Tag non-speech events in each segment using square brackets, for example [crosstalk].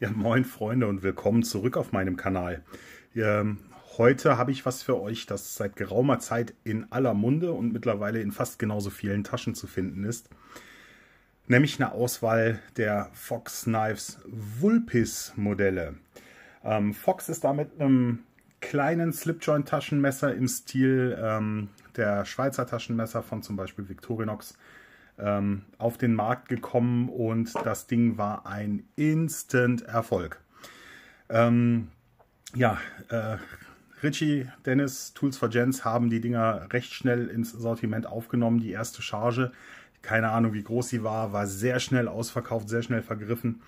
Ja, moin Freunde und willkommen zurück auf meinem Kanal. Ähm, heute habe ich was für euch, das seit geraumer Zeit in aller Munde und mittlerweile in fast genauso vielen Taschen zu finden ist. Nämlich eine Auswahl der Fox Knives Vulpis Modelle. Ähm, Fox ist damit einem kleinen Slipjoint Taschenmesser im Stil ähm, der Schweizer Taschenmesser von zum Beispiel Victorinox ähm, auf den Markt gekommen und das Ding war ein Instant-Erfolg. Ähm, ja, äh, Richie, Dennis, Tools for Gents haben die Dinger recht schnell ins Sortiment aufgenommen. Die erste Charge, keine Ahnung wie groß sie war, war sehr schnell ausverkauft, sehr schnell vergriffen.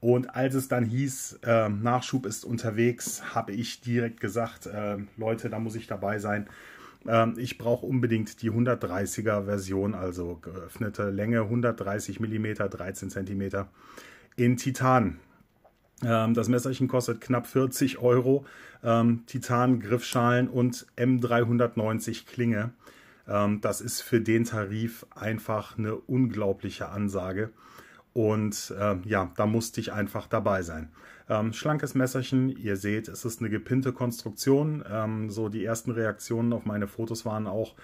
Und als es dann hieß, äh, Nachschub ist unterwegs, habe ich direkt gesagt, äh, Leute, da muss ich dabei sein. Ähm, ich brauche unbedingt die 130er Version, also geöffnete Länge 130 mm, 13 cm in Titan. Ähm, das Messerchen kostet knapp 40 Euro. Ähm, Titan, Griffschalen und M390 Klinge. das ist für den Tarif einfach eine unglaubliche Ansage. Und äh, ja, da musste ich einfach dabei sein. Ähm, schlankes Messerchen, ihr seht, es ist eine gepinnte Konstruktion. Ähm, so die ersten Reaktionen auf meine Fotos waren auch,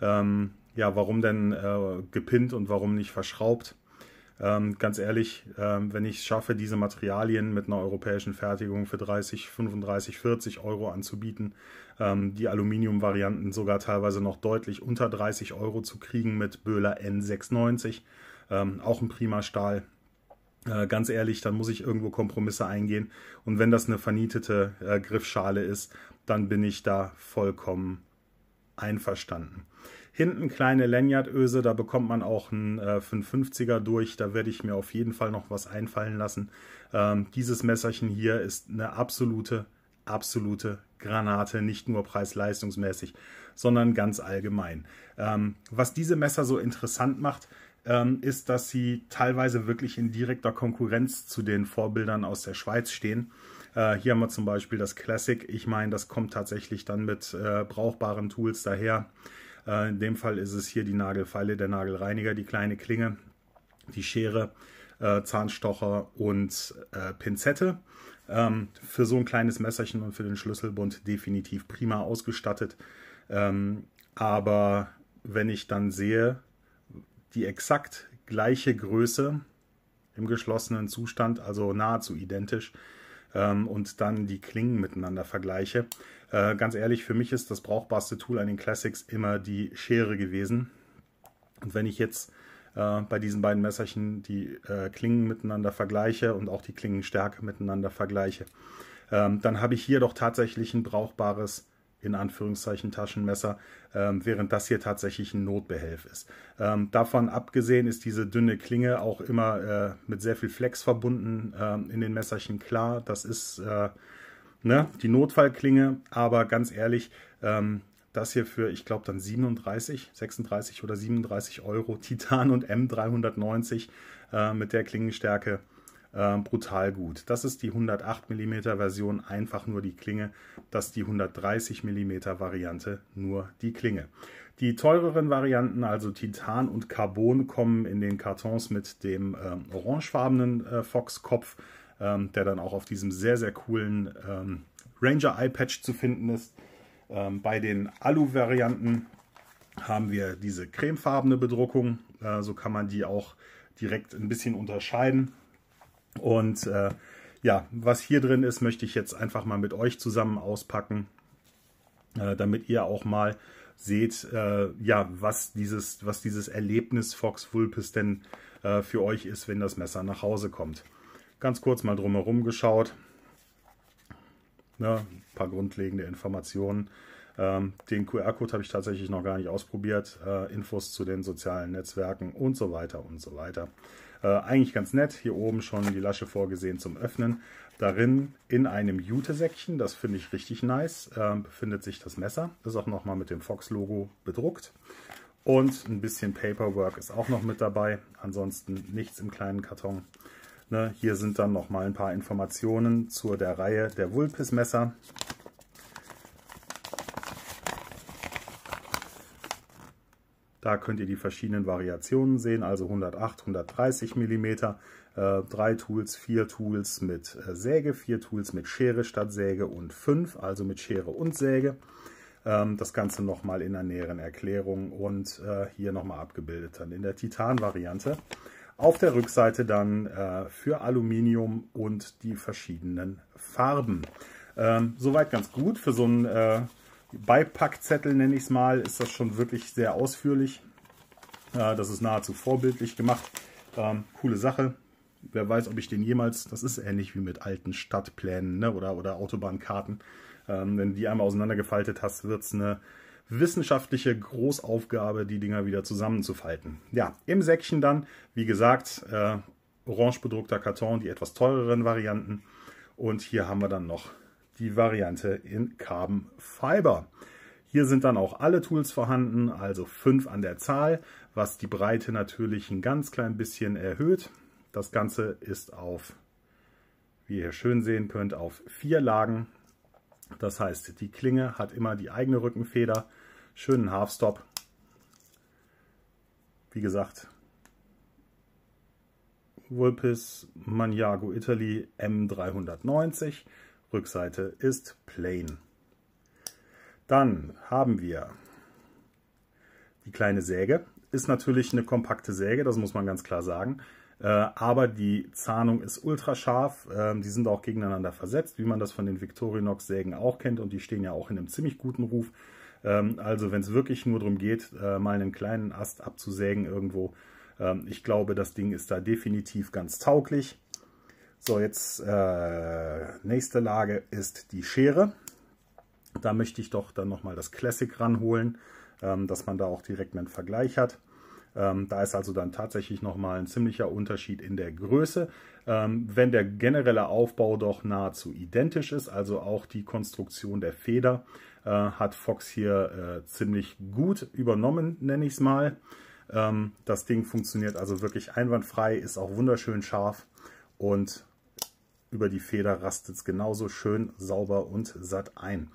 ähm, ja, warum denn äh, gepinnt und warum nicht verschraubt? Ähm, ganz ehrlich, ähm, wenn ich es schaffe, diese Materialien mit einer europäischen Fertigung für 30, 35, 40 Euro anzubieten, ähm, die Aluminium-Varianten sogar teilweise noch deutlich unter 30 Euro zu kriegen mit Böhler N96, ähm, auch ein prima Stahl. Äh, ganz ehrlich, dann muss ich irgendwo Kompromisse eingehen. Und wenn das eine vernietete äh, Griffschale ist, dann bin ich da vollkommen einverstanden. Hinten kleine Lanyardöse, da bekommt man auch einen äh, 550er durch. Da werde ich mir auf jeden Fall noch was einfallen lassen. Ähm, dieses Messerchen hier ist eine absolute, absolute Granate, nicht nur preis-leistungsmäßig, sondern ganz allgemein. Ähm, was diese Messer so interessant macht, ähm, ist, dass sie teilweise wirklich in direkter Konkurrenz zu den Vorbildern aus der Schweiz stehen. Äh, hier haben wir zum Beispiel das Classic. Ich meine, das kommt tatsächlich dann mit äh, brauchbaren Tools daher. Äh, in dem Fall ist es hier die Nagelfeile, der Nagelreiniger, die kleine Klinge, die Schere, Zahnstocher und Pinzette ähm, für so ein kleines Messerchen und für den Schlüsselbund definitiv prima ausgestattet. Ähm, aber wenn ich dann sehe, die exakt gleiche Größe im geschlossenen Zustand, also nahezu identisch, ähm, und dann die Klingen miteinander vergleiche. Äh, ganz ehrlich, für mich ist das brauchbarste Tool an den Classics immer die Schere gewesen. Und wenn ich jetzt äh, bei diesen beiden Messerchen die äh, Klingen miteinander vergleiche und auch die Klingenstärke miteinander vergleiche, ähm, dann habe ich hier doch tatsächlich ein brauchbares in Anführungszeichen Taschenmesser, ähm, während das hier tatsächlich ein Notbehelf ist. Ähm, davon abgesehen ist diese dünne Klinge auch immer äh, mit sehr viel Flex verbunden ähm, in den Messerchen. Klar, das ist äh, ne, die Notfallklinge, aber ganz ehrlich, ähm, das hier für, ich glaube, dann 37, 36 oder 37 Euro Titan und M390 äh, mit der Klingenstärke äh, brutal gut. Das ist die 108 mm Version, einfach nur die Klinge. Das ist die 130 mm Variante, nur die Klinge. Die teureren Varianten, also Titan und Carbon, kommen in den Kartons mit dem äh, orangefarbenen äh, Fox-Kopf, ähm, der dann auch auf diesem sehr, sehr coolen ähm, Ranger Eye-Patch zu finden ist. Ähm, bei den Alu-Varianten haben wir diese cremefarbene Bedruckung. Äh, so kann man die auch direkt ein bisschen unterscheiden. Und äh, ja, was hier drin ist, möchte ich jetzt einfach mal mit euch zusammen auspacken, äh, damit ihr auch mal seht, äh, ja, was dieses, was dieses Erlebnis Fox Vulpes denn äh, für euch ist, wenn das Messer nach Hause kommt. Ganz kurz mal drumherum geschaut. Ne, ein paar grundlegende Informationen. Ähm, den QR-Code habe ich tatsächlich noch gar nicht ausprobiert. Äh, Infos zu den sozialen Netzwerken und so weiter und so weiter. Äh, eigentlich ganz nett. Hier oben schon die Lasche vorgesehen zum Öffnen. Darin in einem Jute-Säckchen, das finde ich richtig nice, äh, befindet sich das Messer. Ist auch nochmal mit dem Fox-Logo bedruckt. Und ein bisschen Paperwork ist auch noch mit dabei. Ansonsten nichts im kleinen Karton. Ne? Hier sind dann nochmal ein paar Informationen zu der Reihe der Vulpes-Messer. Da könnt ihr die verschiedenen Variationen sehen, also 108, 130 mm, äh, drei Tools, vier Tools mit äh, Säge, vier Tools mit Schere statt Säge und fünf, also mit Schere und Säge. Ähm, das Ganze nochmal in der näheren Erklärung und äh, hier nochmal abgebildet dann in der Titan-Variante. Auf der Rückseite dann äh, für Aluminium und die verschiedenen Farben. Ähm, soweit ganz gut für so ein äh, Beipackzettel, nenne ich es mal, ist das schon wirklich sehr ausführlich. das ist nahezu vorbildlich gemacht. Ähm, coole Sache. Wer weiß, ob ich den jemals, das ist ähnlich wie mit alten Stadtplänen ne? oder, oder Autobahnkarten. Ähm, wenn du die einmal auseinandergefaltet hast, wird es eine wissenschaftliche Großaufgabe, die Dinger wieder zusammenzufalten. Ja, im Säckchen dann, wie gesagt, äh, orange bedruckter Karton, die etwas teureren Varianten. Und hier haben wir dann noch die Variante in Carbon Fiber. Hier sind dann auch alle Tools vorhanden, also fünf an der Zahl, was die Breite natürlich ein ganz klein bisschen erhöht. Das Ganze ist auf, wie ihr hier schön sehen könnt, auf vier Lagen. Das heißt, die Klinge hat immer die eigene Rückenfeder, schönen Halfstop. Wie gesagt, Vulpes Maniago Italy M390 Rückseite ist plain. Dann haben wir die kleine Säge. Ist natürlich eine kompakte Säge, das muss man ganz klar sagen. Äh, aber die Zahnung ist ultra scharf. Ähm, die sind auch gegeneinander versetzt, wie man das von den Victorinox-Sägen auch kennt. Und die stehen ja auch in einem ziemlich guten Ruf. Ähm, also wenn es wirklich nur darum geht, äh, mal einen kleinen Ast abzusägen irgendwo, ähm, ich glaube, das Ding ist da definitiv ganz tauglich. So, jetzt äh, nächste Lage ist die Schere. Da möchte ich doch dann nochmal das Classic ranholen, ähm, dass man da auch direkt einen Vergleich hat. Ähm, da ist also dann tatsächlich nochmal ein ziemlicher Unterschied in der Größe. Ähm, wenn der generelle Aufbau doch nahezu identisch ist, also auch die Konstruktion der Feder, äh, hat Fox hier äh, ziemlich gut übernommen, nenne ich es mal. Ähm, das Ding funktioniert also wirklich einwandfrei, ist auch wunderschön scharf und über die Feder rastet es genauso schön, sauber und satt ein.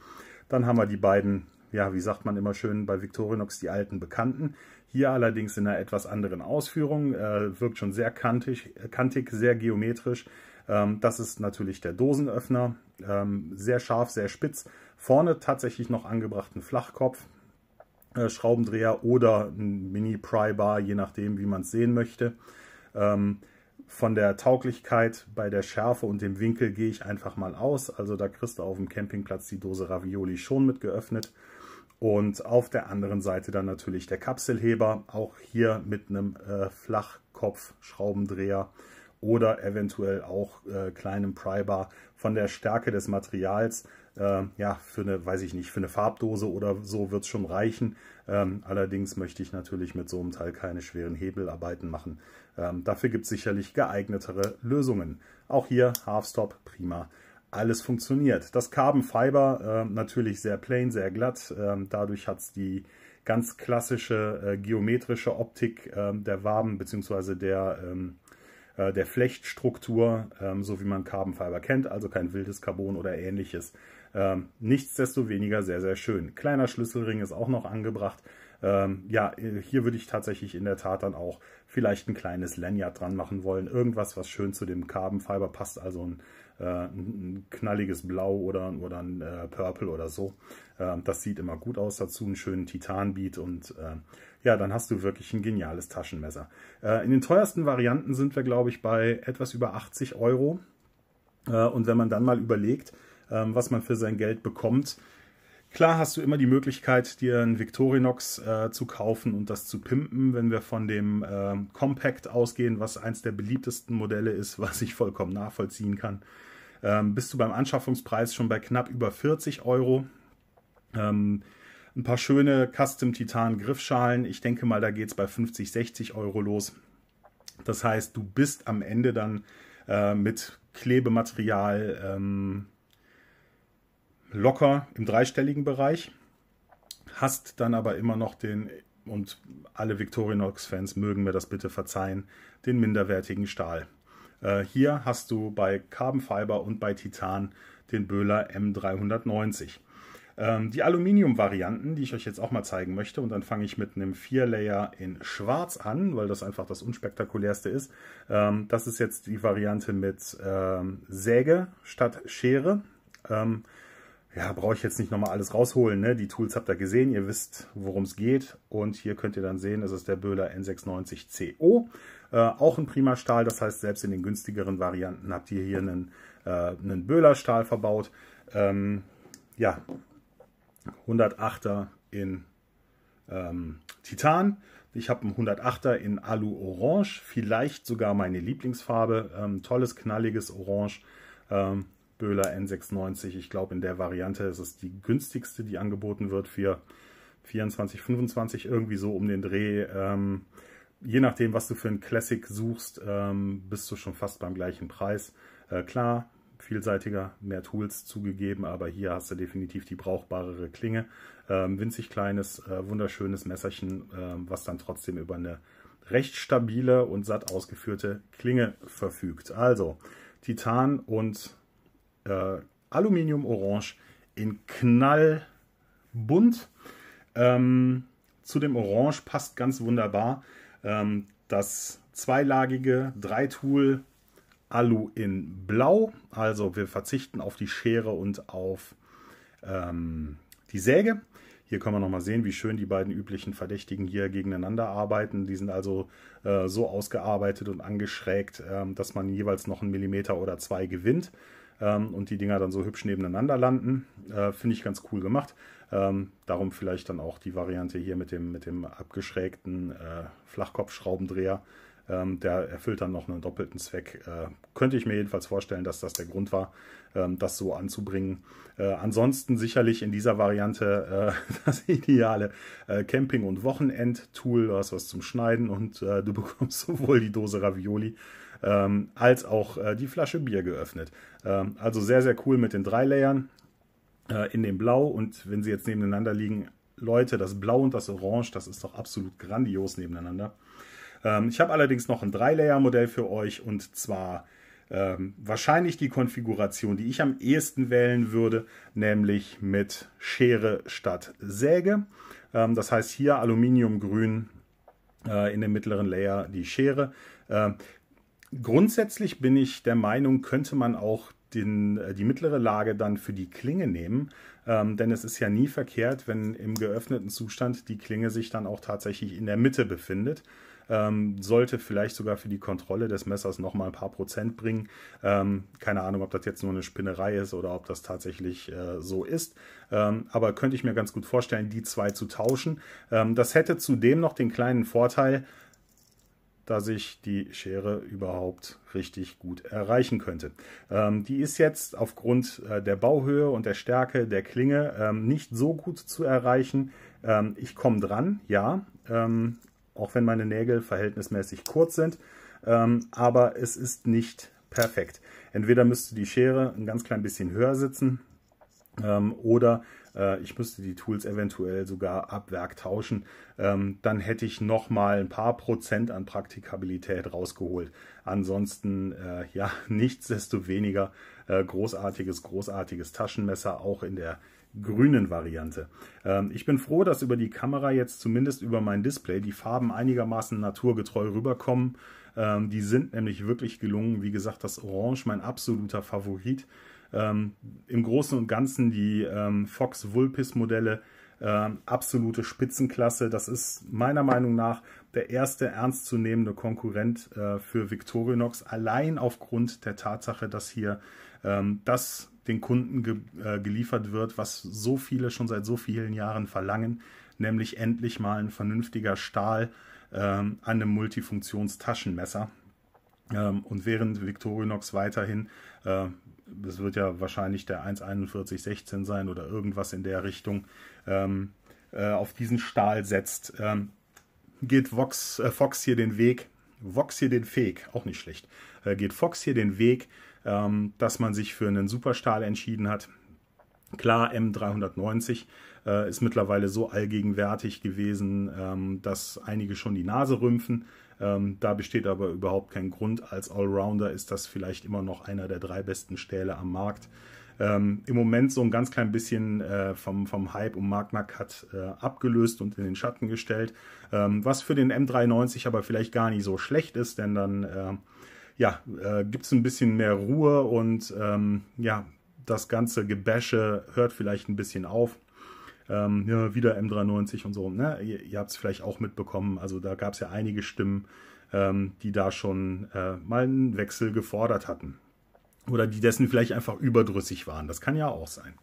Dann haben wir die beiden, ja, wie sagt man immer schön bei Victorinox, die alten Bekannten. Hier allerdings in einer etwas anderen Ausführung, äh, wirkt schon sehr kantig, kantig sehr geometrisch. Ähm, das ist natürlich der Dosenöffner, ähm, sehr scharf, sehr spitz. Vorne tatsächlich noch angebrachten Flachkopf, äh, Schraubendreher oder ein Mini-Pry-Bar, je nachdem, wie man es sehen möchte. Ähm, von der Tauglichkeit bei der Schärfe und dem Winkel gehe ich einfach mal aus. Also da kriegst du auf dem Campingplatz die Dose Ravioli schon mit geöffnet. Und auf der anderen Seite dann natürlich der Kapselheber, auch hier mit einem äh, Flachkopf-Schraubendreher oder eventuell auch äh, kleinem Prybar. Von der Stärke des Materials äh, ja, für eine, weiß ich nicht, für eine Farbdose oder so wird es schon reichen. Ähm, allerdings möchte ich natürlich mit so einem Teil keine schweren Hebelarbeiten machen. Ähm, dafür gibt es sicherlich geeignetere Lösungen. Auch hier Halfstop, prima. Alles funktioniert. Das Carbon Fiber äh, natürlich sehr plain, sehr glatt. Ähm, dadurch hat es die ganz klassische äh, geometrische Optik ähm, der Waben bzw. der ähm, äh, der Flechtstruktur, ähm, so wie man Carbon Fiber kennt, also kein wildes Carbon oder ähnliches. Ähm, nichtsdestoweniger sehr, sehr schön. Kleiner Schlüsselring ist auch noch angebracht. Ähm, ja, äh, hier würde ich tatsächlich in der Tat dann auch vielleicht ein kleines Lanyard dran machen wollen. Irgendwas, was schön zu dem Carbon Fiber passt, also ein, äh, ein knalliges Blau oder, oder ein äh, Purple oder so. Ähm, das sieht immer gut aus. Dazu einen schönen Titanbeat und äh, ja, dann hast du wirklich ein geniales Taschenmesser. Äh, in den teuersten Varianten sind wir, glaube ich, bei etwas über 80 Euro. Äh, und wenn man dann mal überlegt, ähm, was man für sein Geld bekommt. Klar hast du immer die Möglichkeit, dir ein Victorinox äh, zu kaufen und das zu pimpen, wenn wir von dem äh, Compact ausgehen, was eins der beliebtesten Modelle ist, [laughs] was ich vollkommen nachvollziehen kann. Ähm, bist du beim Anschaffungspreis schon bei knapp über 40 Euro. Ähm, ein paar schöne Custom Titan Griffschalen. Ich denke mal, da geht es bei 50, 60 Euro los. Das heißt, du bist am Ende dann äh, mit Klebematerial, ähm, locker im dreistelligen Bereich, hast dann aber immer noch den, und alle Victorinox-Fans mögen mir das bitte verzeihen, den minderwertigen Stahl. Äh, hier hast du bei Carbon Fiber und bei Titan den Böhler M390. Ähm, die Aluminium-Varianten, die ich euch jetzt auch mal zeigen möchte, und dann fange ich mit einem 4-Layer in Schwarz an, weil das einfach das unspektakulärste ist. Ähm, das ist jetzt die Variante mit ähm, Säge statt Schere. Ähm, ja, brauche ich jetzt nicht nochmal alles rausholen. Ne? Die Tools habt ihr gesehen, ihr wisst, worum es geht. Und hier könnt ihr dann sehen, es ist der Böhler N96CO. Äh, auch ein prima Stahl, das heißt, selbst in den günstigeren Varianten habt ihr hier einen, äh, einen Böhler Stahl verbaut. Ähm, ja, 108er in ähm, Titan. Ich habe einen 108er in Alu Orange, vielleicht sogar meine Lieblingsfarbe. Ähm, tolles, knalliges Orange. Ähm, Böhler N96. Ich glaube, in der Variante ist es die günstigste, die angeboten wird für 24, 25, irgendwie so um den Dreh. Ähm, je nachdem, was du für ein Classic suchst, ähm, bist du schon fast beim gleichen Preis. Äh, klar, vielseitiger, mehr Tools zugegeben, aber hier hast du definitiv die brauchbarere Klinge. Ähm, winzig kleines, äh, wunderschönes Messerchen, äh, was dann trotzdem über eine recht stabile und satt ausgeführte Klinge verfügt. Also Titan und äh, Aluminium-Orange in knallbunt. Ähm, zu dem Orange passt ganz wunderbar ähm, das zweilagige Dreitool Alu in Blau. Also wir verzichten auf die Schere und auf ähm, die Säge. Hier können wir nochmal sehen, wie schön die beiden üblichen Verdächtigen hier gegeneinander arbeiten. Die sind also äh, so ausgearbeitet und angeschrägt, äh, dass man jeweils noch einen Millimeter oder zwei gewinnt ähm, und die Dinger dann so hübsch nebeneinander landen. Äh, Finde ich ganz cool gemacht. Ähm, darum vielleicht dann auch die Variante hier mit dem, mit dem abgeschrägten äh, Flachkopfschraubendreher. Ähm, der erfüllt dann noch einen doppelten Zweck. Äh, könnte ich mir jedenfalls vorstellen, dass das der Grund war, ähm, das so anzubringen. Äh, ansonsten sicherlich in dieser Variante äh, [laughs] das ideale äh, Camping- und Wochenend-Tool. Du hast was zum Schneiden und äh, du [laughs] bekommst sowohl die Dose Ravioli ähm, als auch äh, die Flasche Bier geöffnet. Ähm, also sehr, sehr cool mit den drei Layern äh, in dem Blau und wenn sie jetzt nebeneinander liegen, Leute, das Blau und das Orange, das ist doch absolut grandios nebeneinander. Ähm, ich habe allerdings noch ein Drei-Layer-Modell für euch und zwar ähm, wahrscheinlich die Konfiguration, die ich am ehesten wählen würde, nämlich mit Schere statt Säge. Ähm, das heißt hier Aluminiumgrün äh, in dem mittleren Layer die Schere. Ähm, Grundsätzlich bin ich der Meinung, könnte man auch den, äh, die mittlere Lage dann für die Klinge nehmen, ähm, denn es ist ja nie verkehrt, wenn im geöffneten Zustand die Klinge sich dann auch tatsächlich in der Mitte befindet. Ähm, sollte vielleicht sogar für die Kontrolle des Messers nochmal ein paar Prozent bringen. Ähm, keine Ahnung, ob das jetzt nur eine Spinnerei ist oder ob das tatsächlich äh, so ist. Ähm, aber könnte ich mir ganz gut vorstellen, die zwei zu tauschen. Ähm, das hätte zudem noch den kleinen Vorteil, dass ich die Schere überhaupt richtig gut erreichen könnte. Ähm, die ist jetzt aufgrund äh, der Bauhöhe und der Stärke der Klinge ähm, nicht so gut zu erreichen. Ähm, ich komme dran, ja, ähm, auch wenn meine Nägel verhältnismäßig kurz sind, ähm, aber es ist nicht perfekt. Entweder müsste die Schere ein ganz klein bisschen höher sitzen ähm, oder äh, ich müsste die Tools eventuell sogar ab Werk tauschen, ähm, dann hätte ich nochmal ein paar Prozent an Praktikabilität rausgeholt. Ansonsten, äh, ja, [laughs] nichtsdestoweniger äh, großartiges, großartiges Taschenmesser, auch in der grünen Variante. Ähm, ich bin froh, dass über die Kamera jetzt zumindest über mein Display die Farben einigermaßen naturgetreu rüberkommen. Ähm, die sind nämlich wirklich gelungen. Wie gesagt, das Orange mein absoluter Favorit ähm, im Großen und Ganzen die ähm, Fox Vulpes Modelle ähm, absolute Spitzenklasse. Das ist meiner Meinung nach der erste ernstzunehmende Konkurrent äh, für Victorinox, allein aufgrund der Tatsache, dass hier ähm, das den Kunden ge äh, geliefert wird, was so viele schon seit so vielen Jahren verlangen, nämlich endlich mal ein vernünftiger Stahl ähm, an einem Multifunktionstaschenmesser. Ähm, und während Victorinox weiterhin äh, das wird ja wahrscheinlich der 1,4116 sein oder irgendwas in der Richtung, ähm, äh, auf diesen Stahl setzt, ähm, geht Vox, äh, Fox hier den Weg, Vox hier den Feg, auch nicht schlecht, äh, geht Fox hier den Weg, ähm, dass man sich für einen Superstahl entschieden hat. Klar, M390 äh, ist mittlerweile so allgegenwärtig gewesen, ähm, dass einige schon die Nase rümpfen. Ähm, da besteht aber überhaupt kein Grund. Als Allrounder ist das vielleicht immer noch einer der drei besten Stähle am Markt. Ähm, Im Moment so ein ganz klein bisschen äh, vom, vom Hype um Magna Cut äh, abgelöst und in den Schatten gestellt. Ähm, was für den M390 aber vielleicht gar nicht so schlecht ist, denn dann äh, ja, äh, gibt es ein bisschen mehr Ruhe und ähm, ja, das ganze Gebäsche hört vielleicht ein bisschen auf ähm, ja, wieder M93 und so. Ne? Ihr, ihr habt es vielleicht auch mitbekommen. Also da gab es ja einige Stimmen, ähm, die da schon äh, mal einen Wechsel gefordert hatten. Oder die dessen vielleicht einfach überdrüssig waren. Das kann ja auch sein.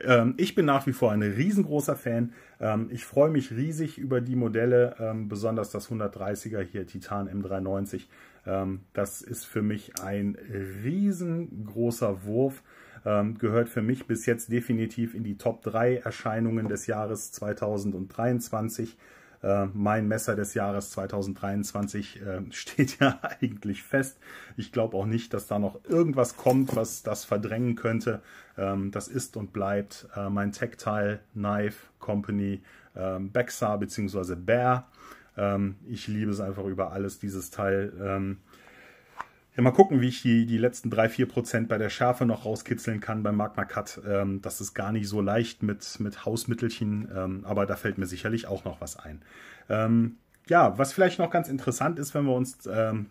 Ähm, ich bin nach wie vor ein riesengroßer Fan. Ähm, ich freue mich riesig über die Modelle, ähm, besonders das 130er hier Titan M390. Ähm, das ist für mich ein riesengroßer Wurf ähm, gehört für mich bis jetzt definitiv in die Top 3 Erscheinungen des Jahres 2023. Äh, mein Messer des Jahres 2023 äh, [laughs] steht ja eigentlich fest. Ich glaube auch nicht, dass da noch irgendwas kommt, was das verdrängen könnte. Ähm, das ist und bleibt äh, mein Tactile Knife Company ähm, Bexar bzw. Bear. ich liebe es einfach über alles, dieses Teil. Ähm, ja, mal gucken, wie ich die, die letzten 3-4% bei der Schärfe noch rauskitzeln kann beim Magma Cut. Ähm, das ist gar nicht so leicht mit, mit Hausmittelchen, ähm, aber da fällt mir sicherlich auch noch was ein. Ähm, ja, was vielleicht noch ganz interessant ist, wenn wir uns ähm,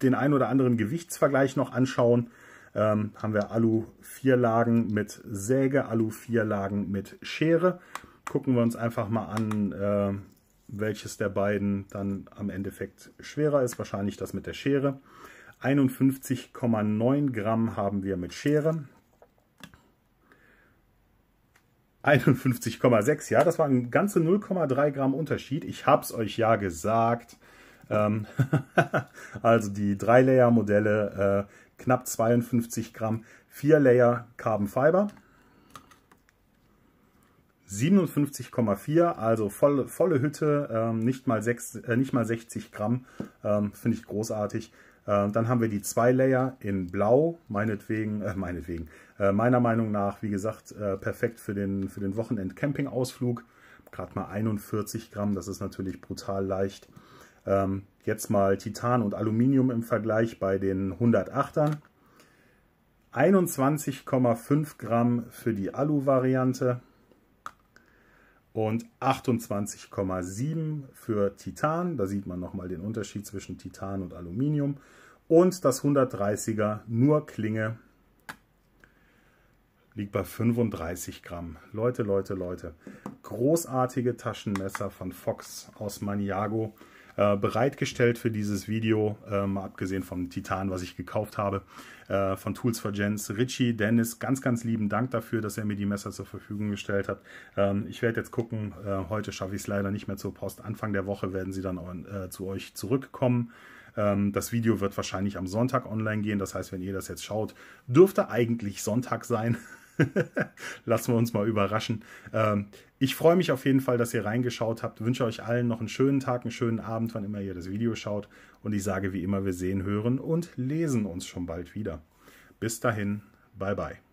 den ein oder anderen Gewichtsvergleich noch anschauen, ähm, haben wir alu 4 lagen mit Säge, alu 4 lagen mit Schere. Gucken wir uns einfach mal an, äh, welches der beiden dann am Endeffekt schwerer ist. Wahrscheinlich das mit der Schere. 51,9 Gramm haben wir mit Schere. 51,6, ja, das war ein ganze 0,3 Gramm Unterschied. Ich habe es euch ja gesagt. Ähm [laughs] also die 3-Layer-Modelle äh, knapp 52 Gramm, 4-Layer Carbon Fiber. 57,4, also voll, volle Hütte, ähm, nicht, mal 6, äh, nicht mal 60 Gramm, ähm, finde ich großartig. Äh, dann haben wir die zwei Layer in Blau, meinetwegen, äh, meinetwegen, äh, meiner Meinung nach, wie gesagt, äh, perfekt für den, für den Wochenend-Camping-Ausflug. Gerade mal 41 Gramm, das ist natürlich brutal leicht. Ähm, jetzt mal Titan und Aluminium im Vergleich bei den 108ern. 21,5 Gramm für die Alu-Variante und 28,7 für Titan. Da sieht man nochmal den Unterschied zwischen Titan und Aluminium. Und das 130er nur Klinge liegt bei 35 Gramm. Leute, Leute, Leute. Großartige Taschenmesser von Fox aus Maniago. Äh, bereitgestellt für dieses Video, äh, mal abgesehen vom Titan, was ich gekauft habe, äh, von Tools for Gens. Richie, Dennis, ganz, ganz lieben Dank dafür, dass er mir die Messer zur Verfügung gestellt hat. Ähm, ich werde jetzt gucken, äh, heute schaffe ich es leider nicht mehr zur Post. Anfang der Woche werden sie dann äh, zu euch zurückkommen ähm, das Video wird wahrscheinlich am Sonntag online gehen. Das heißt, wenn ihr das jetzt schaut, dürfte eigentlich Sonntag sein. [laughs] [laughs] Lassen wir uns mal überraschen. Ähm, ich freue mich auf jeden Fall, dass ihr reingeschaut habt. Wünsche euch allen noch einen schönen Tag, einen schönen Abend, wann immer ihr das Video schaut. Und ich sage wie immer, wir sehen, hören und lesen uns schon bald wieder. Bis dahin, bye bye.